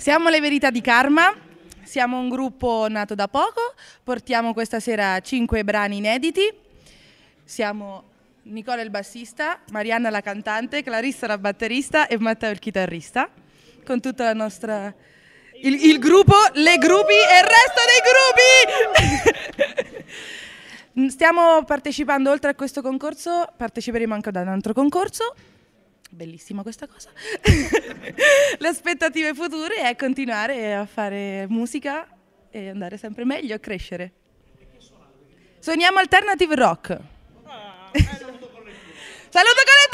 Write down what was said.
Siamo le verità di Karma. Siamo un gruppo nato da poco, portiamo questa sera cinque brani inediti. Siamo Nicola il bassista, Marianna la cantante, Clarissa la batterista e Matteo il chitarrista. Con tutta la nostra il, il, gruppo, le gruppi e il resto dei gruppi. Stiamo partecipando oltre a questo concorso, parteciperemo anche ad un altro concorso bellissima questa cosa. Le aspettative future è continuare a fare musica e andare sempre meglio a crescere. Suoniamo alternative rock. Ah, eh, saluto con le